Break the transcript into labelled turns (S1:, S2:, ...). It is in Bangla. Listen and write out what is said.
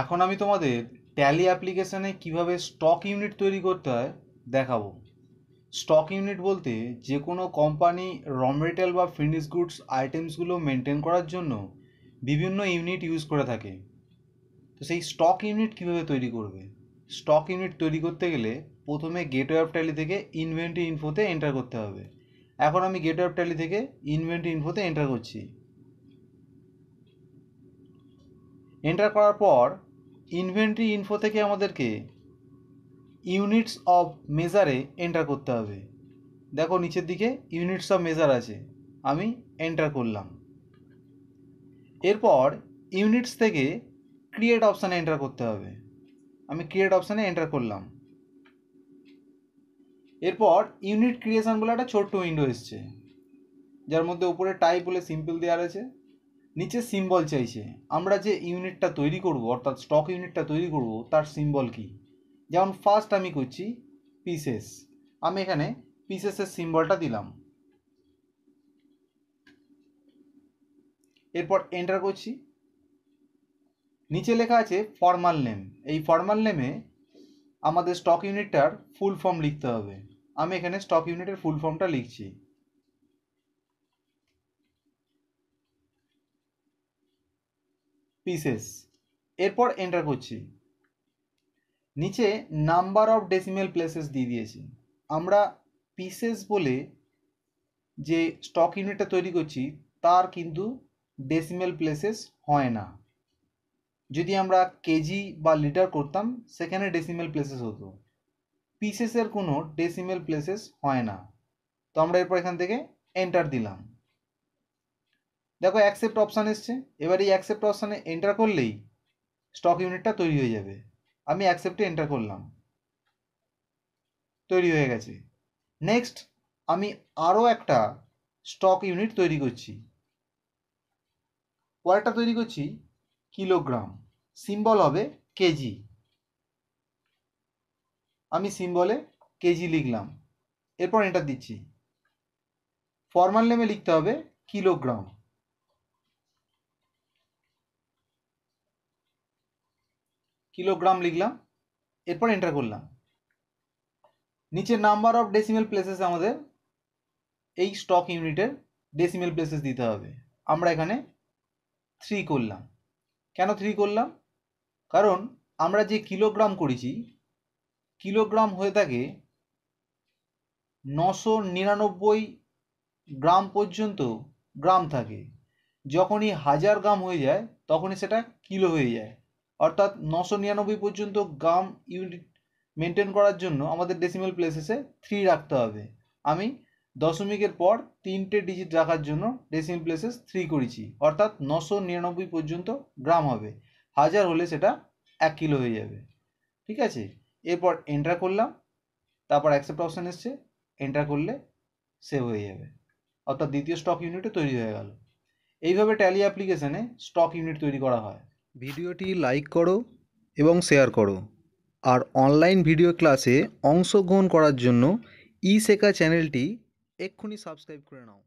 S1: এখন আমি তোমাদের ট্যালি অ্যাপ্লিকেশানে কিভাবে স্টক ইউনিট তৈরি করতে হয় দেখাবো স্টক ইউনিট বলতে যে কোনো কোম্পানি র মেটেরিয়াল বা ফিনিশ গুডস আইটেমসগুলো মেনটেন করার জন্য বিভিন্ন ইউনিট ইউজ করে থাকে তো সেই স্টক ইউনিট কিভাবে তৈরি করবে স্টক ইউনিট তৈরি করতে গেলে প্রথমে গেটওয়ে অফ ট্যালি থেকে ইনভেন্টি ইনফোতে এন্টার করতে হবে এখন আমি গেটওয়ে অফ ট্যালি থেকে ইনভেন্টি ইনফোতে এন্টার করছি এন্টার করার পর ইনভেন্টরি ইনফো থেকে আমাদেরকে ইউনিটস অফ মেজারে এন্টার করতে হবে দেখো নিচের দিকে ইউনিটস অফ মেজার আছে আমি এন্টার করলাম এরপর ইউনিটস থেকে ক্রিয়েট অপশানে এন্টার করতে হবে আমি ক্রিয়েট অপশানে এন্টার করলাম এরপর ইউনিট ক্রিয়েশন বলে একটা ছোট্ট উইন্ডো এসছে যার মধ্যে উপরে টাইপ বলে সিম্পল দেওয়া রয়েছে নিচে সিম্বল চাইছে আমরা যে ইউনিটটা তৈরি করব অর্থাৎ স্টক ইউনিটটা তৈরি করব তার সিম্বল কি যেমন ফার্স্ট আমি করছি পিসেস আমি এখানে পিসেসের সিম্বলটা দিলাম এরপর এন্টার করছি নিচে লেখা আছে ফর্মাল নেম এই ফর্মাল নেমে আমাদের স্টক ইউনিটটার ফুল ফর্ম লিখতে হবে আমি এখানে স্টক ইউনিটের ফুল ফর্মটা লিখছি পিসেস এরপর এন্টার করছি নিচে নাম্বার অফ ডেসিমেল প্লেসেস দিয়ে দিয়েছি আমরা পিসেস বলে যে স্টক ইউনিটটা তৈরি করছি তার কিন্তু ডেসিমেল প্লেসেস হয় না যদি আমরা কেজি বা লিটার করতাম সেখানে ডেসিমেল প্লেসেস হতো পিসেসের কোনো ডেসিমেল প্লেসেস হয় না তো আমরা এরপর এখান থেকে এন্টার দিলাম দেখো অ্যাকসেপ্ট অপশান এসছে এবার এই অ্যাকসেপ্ট অপশানে এন্টার করলেই স্টক ইউনিটটা তৈরি হয়ে যাবে আমি অ্যাকসেপ্টে এন্টার করলাম তৈরি হয়ে গেছে নেক্সট আমি আরও একটা স্টক ইউনিট তৈরি করছি পরেরটা তৈরি করছি কিলোগ্রাম সিম্বল হবে কেজি আমি সিম্বলে কেজি লিখলাম এরপর এন্টার দিচ্ছি ফর্মাল নেমে লিখতে হবে কিলোগ্রাম কিলোগ্রাম লিখলাম এরপর এন্টার করলাম নিচে নাম্বার অফ ডেসিমেল প্লেসেস আমাদের এই স্টক ইউনিটের ডেসিমেল প্লেসেস দিতে হবে আমরা এখানে থ্রি করলাম কেন থ্রি করলাম কারণ আমরা যে কিলোগ্রাম করেছি কিলোগ্রাম হয়ে থাকে নশো নিরানব্বই গ্রাম পর্যন্ত গ্রাম থাকে যখনই হাজার গ্রাম হয়ে যায় তখনই সেটা কিলো হয়ে যায় অর্থাৎ নশো নিরানব্বই পর্যন্ত গ্রাম ইউনিট মেনটেন করার জন্য আমাদের ডেসিমেল প্লেসেসে থ্রি রাখতে হবে আমি দশমিকের পর তিনটে ডিজিট রাখার জন্য ডেসিমেল প্লেসেস থ্রি করেছি অর্থাৎ নশো নিরানব্বই পর্যন্ত গ্রাম হবে হাজার হলে সেটা এক কিলো হয়ে যাবে ঠিক আছে এরপর এন্টার করলাম তারপর অ্যাকসেপ্ট অপশান এসছে এন্টার করলে সেভ হয়ে যাবে অর্থাৎ দ্বিতীয় স্টক ইউনিটও তৈরি হয়ে গেল এইভাবে ট্যালি অ্যাপ্লিকেশানে স্টক ইউনিট তৈরি করা হয় ভিডিওটি লাইক করো এবং শেয়ার করো আর অনলাইন ভিডিও ক্লাসে অংশগ্রহণ করার জন্য ই শেখা চ্যানেলটি এক্ষুনি সাবস্ক্রাইব করে নাও